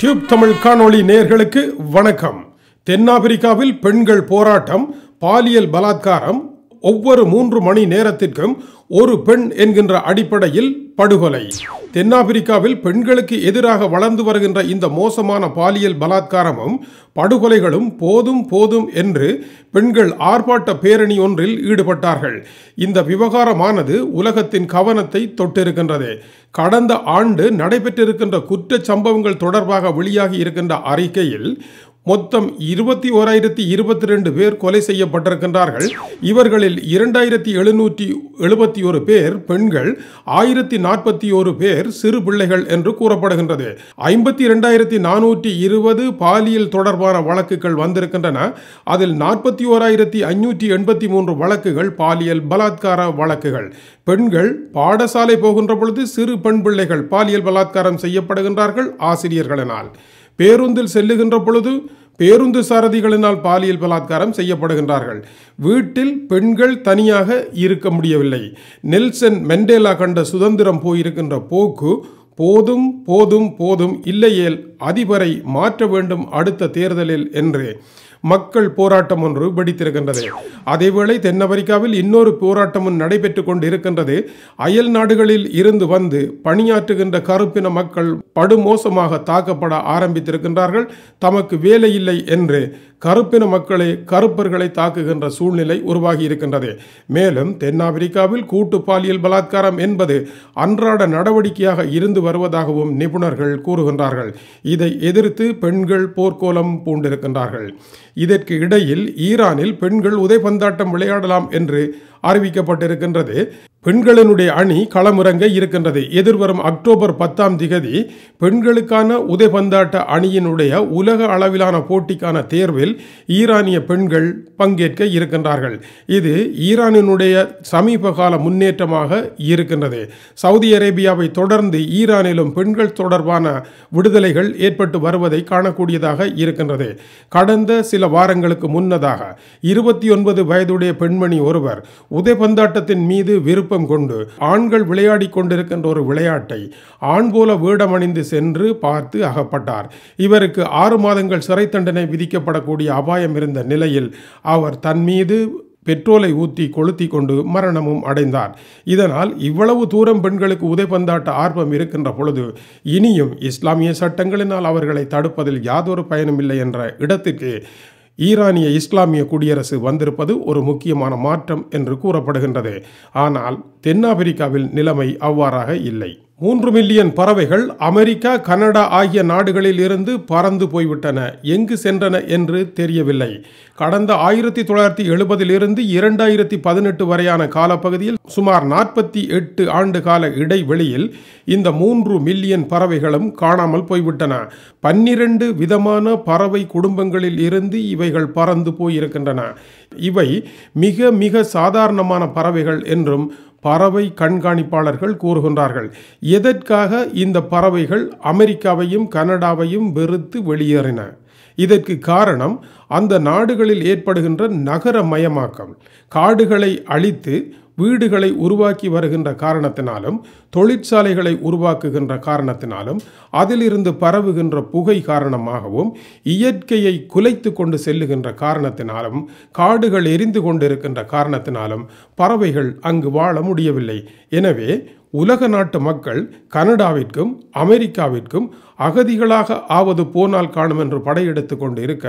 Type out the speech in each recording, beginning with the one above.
tube Tamil காணொளி நேர்களுக்கு வணக்கம் தென்னாப்பிரிக்காவில் பெண்கள் போராட்டம் பாலியல் பலாத்காரம் ஒவ்வொரு மூன்று மணி நேரத்திற்கும் ஒரு பெண் என்கின்ற அடிப்படையில் படுகொலை தென்னாப்பிரிக்காவில் பெண்களுக்கு எதிராக வளர்ந்து வருகின்ற இந்த மோசமான பாலியல் பலாத்காரமும் படுகொலைகளும் போதும் போதும் என்று பெண்கள் ஆர்ப்பாட்ட பேரணி ஒன்றில் ஈடுபட்டார்கள் இந்த விவகாரமானது உலகத்தின் கவனத்தை தொட்டிருக்கின்றது கடந்த ஆண்டு நடைபெற்றிருக்கின்ற குற்ற சம்பவங்கள் தொடர்பாக வெளியாகி இருக்கின்ற அறிக்கையில் மொத்தம் இருபத்தி ஓராயிரத்தி இருபத்தி ரெண்டு பேர் கொலை செய்யப்பட்டிருக்கின்றார்கள் இவர்களில் இரண்டாயிரத்தி எழுநூற்றி எழுபத்தி ஒரு பேர் பெண்கள் ஆயிரத்தி நாற்பத்தி ஒரு பேர் சிறு பிள்ளைகள் என்று கூறப்படுகின்றது ஐம்பத்தி இரண்டாயிரத்தி நானூற்றி இருபது பாலியல் தொடர்பான வழக்குகள் வந்திருக்கின்றன அதில் நாற்பத்தி ஓராயிரத்தி ஐநூற்றி எண்பத்தி மூன்று வழக்குகள் பாலியல் பலாத்கார வழக்குகள் பெண்கள் பாடசாலை போகின்ற பொழுது சிறு பெண் பிள்ளைகள் பாலியல் பலாத்காரம் செய்யப்படுகின்றார்கள் ஆசிரியர்களினால் பேருந்தில் செல்லுகின்ற பொழுது பேருந்து சாரதிகளினால் பாலியல் பலாத்காரம் செய்யப்படுகின்றார்கள் வீட்டில் பெண்கள் தனியாக இருக்க முடியவில்லை நெல்சன் மெண்டேலா கண்ட சுதந்திரம் போயிருக்கின்ற போக்கு போதும் போதும் போதும் இல்லையேல் அதிபரை மாற்ற வேண்டும் அடுத்த தேர்தலில் என்று மக்கள் போராட்டம் ஒன்று வெடித்திருக்கின்றது அதேவேளை தென் அமெரிக்காவில் இன்னொரு போராட்டமும் நடைபெற்றுக் கொண்டிருக்கின்றது இருக்கின்றது அயல் நாடுகளில் இருந்து வந்து பணியாற்றுகின்ற கருப்பின மக்கள் படுமோசமாக தாக்கப்பட ஆரம்பித்திருக்கின்றார்கள் தமக்கு வேலை இல்லை என்று கருப்பின மக்களை கருப்பர்களை தாக்குகின்ற சூழ்நிலை உருவாகி இருக்கின்றது மேலும் தென்னாப்பிரிக்காவில் கூட்டு பாலியல் பலாத்காரம் என்பது அன்றாட நடவடிக்கையாக இருந்து வருவதாகவும் நிபுணர்கள் கூறுகின்றார்கள் இதை எதிர்த்து பெண்கள் போர்க்கோலம் பூண்டிருக்கின்றார்கள் இதற்கு இடையில் ஈரானில் பெண்கள் உதைபந்தாட்டம் விளையாடலாம் என்று அறிவிக்கப்பட்டிருக்கின்றது பெண்களினுடைய அணி களமிறங்க இருக்கின்றது எதிர்வரும் அக்டோபர் பத்தாம் திகதி பெண்களுக்கான உதைபந்தாட்ட அணியினுடைய உலக அளவிலான போட்டிக்கான தேர்வில் ஈரானிய பெண்கள் பங்கேற்க இருக்கின்றார்கள் இது ஈரானினுடைய சமீப கால முன்னேற்றமாக இருக்கின்றது சவுதி அரேபியாவை தொடர்ந்து ஈரானிலும் பெண்கள் தொடர்பான விடுதலைகள் ஏற்பட்டு வருவதை காணக்கூடியதாக இருக்கின்றது கடந்த சில வாரங்களுக்கு முன்னதாக இருபத்தி ஒன்பது வயதுடைய பெண்மணி ஒருவர் உதைபந்தாட்டத்தின் மீது விருப்பம் ஆர்வம் கொண்டு ஆண்கள் விளையாடி கொண்டிருக்கின்ற ஒரு விளையாட்டை ஆண் போல வேடமணிந்து சென்று பார்த்து அகப்பட்டார் இவருக்கு ஆறு மாதங்கள் சிறை தண்டனை விதிக்கப்படக்கூடிய அபாயம் இருந்த நிலையில் அவர் தன் மீது பெட்ரோலை ஊற்றி கொளுத்தி கொண்டு மரணமும் அடைந்தார் இதனால் இவ்வளவு தூரம் பெண்களுக்கு உதைபந்தாட்ட ஆர்வம் இருக்கின்ற பொழுது இனியும் இஸ்லாமிய சட்டங்களினால் அவர்களை தடுப்பதில் யாதொரு பயனும் இல்லை என்ற இடத்துக்கு ஈரானிய இஸ்லாமிய குடியரசு வந்திருப்பது ஒரு முக்கியமான மாற்றம் என்று கூறப்படுகின்றது ஆனால் தென்னாப்பிரிக்காவில் நிலைமை அவ்வாறாக இல்லை மூன்று மில்லியன் பறவைகள் அமெரிக்கா கனடா ஆகிய நாடுகளில் இருந்து பறந்து போய்விட்டன எங்கு சென்றன என்று தெரியவில்லை கடந்த ஆயிரத்தி தொள்ளாயிரத்தி எழுபதிலிருந்து இரண்டாயிரத்தி பதினெட்டு வரையான காலப்பகுதியில் சுமார் நாற்பத்தி எட்டு ஆண்டு கால இடைவெளியில் இந்த மூன்று மில்லியன் பறவைகளும் காணாமல் போய்விட்டன பன்னிரண்டு விதமான பறவை குடும்பங்களில் இருந்து இவைகள் பறந்து போயிருக்கின்றன இவை மிக மிக சாதாரணமான பறவைகள் என்றும் பறவை கண்காணிப்பாளர்கள் கூறுகின்றார்கள் எதற்காக இந்த பறவைகள் அமெரிக்காவையும் கனடாவையும் வெறுத்து வெளியேறின இதற்கு காரணம் அந்த நாடுகளில் ஏற்படுகின்ற நகரமயமாக்கம் காடுகளை அழித்து வீடுகளை உருவாக்கி வருகின்ற காரணத்தினாலும் தொழிற்சாலைகளை உருவாக்குகின்ற காரணத்தினாலும் அதிலிருந்து பரவுகின்ற புகை காரணமாகவும் இயற்கையை குலைத்து கொண்டு செல்லுகின்ற காரணத்தினாலும் காடுகள் எரிந்து கொண்டிருக்கின்ற காரணத்தினாலும் பறவைகள் அங்கு வாழ முடியவில்லை எனவே உலக நாட்டு மக்கள் கனடாவிற்கும் அமெரிக்காவிற்கும் அகதிகளாக ஆவது போனால் காணும் என்று படையெடுத்து கொண்டு இருக்க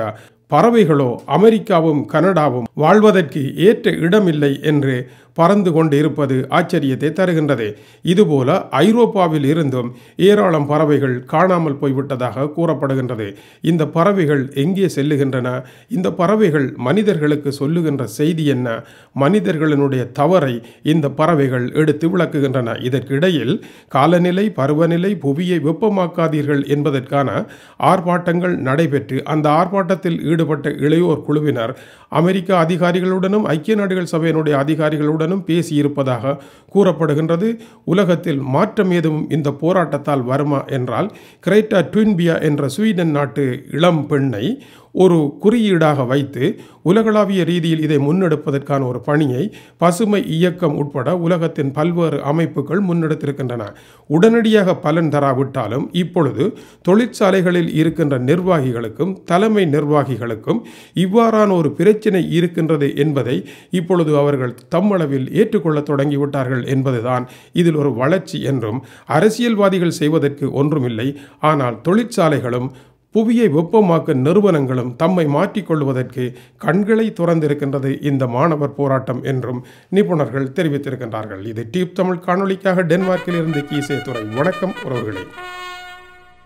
பறவைகளோ அமெரிக்காவும் கனடாவும் வாழ்வதற்கு ஏற்ற இடமில்லை என்று பறந்து கொண்டு இருப்பது ஆச்சரியத்தை தருகின்றது இதுபோல ஐரோப்பாவில் இருந்தும் ஏராளம் பறவைகள் காணாமல் போய்விட்டதாக கூறப்படுகின்றது இந்த பறவைகள் எங்கே செல்லுகின்றன இந்த பறவைகள் மனிதர்களுக்கு சொல்லுகின்ற செய்தி என்ன மனிதர்களினுடைய தவறை இந்த பறவைகள் எடுத்து விளக்குகின்றன இதற்கிடையில் காலநிலை பருவநிலை புவியை வெப்பமாக்காதீர்கள் என்பதற்கான ஆர்ப்பாட்டங்கள் நடைபெற்று அந்த ஆர்ப்பாட்டத்தில் ஈடு ஈடுபட்ட இளையோர் குழுவினர் அமெரிக்க அதிகாரிகளுடனும் ஐக்கிய நாடுகள் சபையினுடைய அதிகாரிகளுடனும் பேசியிருப்பதாக கூறப்படுகின்றது உலகத்தில் மாற்றம் ஏதும் இந்த போராட்டத்தால் வருமா என்றால் கிரேட்டா ட்வின்பியா என்ற ஸ்வீடன் நாட்டு இளம் பெண்ணை ஒரு குறியீடாக வைத்து உலகளாவிய ரீதியில் இதை முன்னெடுப்பதற்கான ஒரு பணியை பசுமை இயக்கம் உட்பட உலகத்தின் பல்வேறு அமைப்புகள் முன்னெடுத்திருக்கின்றன உடனடியாக பலன் தராவிட்டாலும் இப்பொழுது தொழிற்சாலைகளில் இருக்கின்ற நிர்வாகிகளுக்கும் தலைமை நிர்வாகிகளுக்கும் இவ்வாறான ஒரு பிரச்சினை இருக்கின்றது என்பதை இப்பொழுது அவர்கள் தம்மளவில் ஏற்றுக்கொள்ள தொடங்கிவிட்டார்கள் என்பதுதான் இதில் ஒரு வளர்ச்சி என்றும் அரசியல்வாதிகள் செய்வதற்கு ஒன்றுமில்லை ஆனால் தொழிற்சாலைகளும் புவியை வெப்பமாக்கும் நிறுவனங்களும் தம்மை மாற்றிக்கொள்வதற்கு கண்களை துறந்திருக்கின்றது இந்த மாணவர் போராட்டம் என்றும் நிபுணர்கள் தெரிவித்திருக்கின்றார்கள் இது டீப் தமிழ் காணொலிக்காக டென்மார்க்கில் இருந்து கீசே துறை வணக்கம் உறவுகளே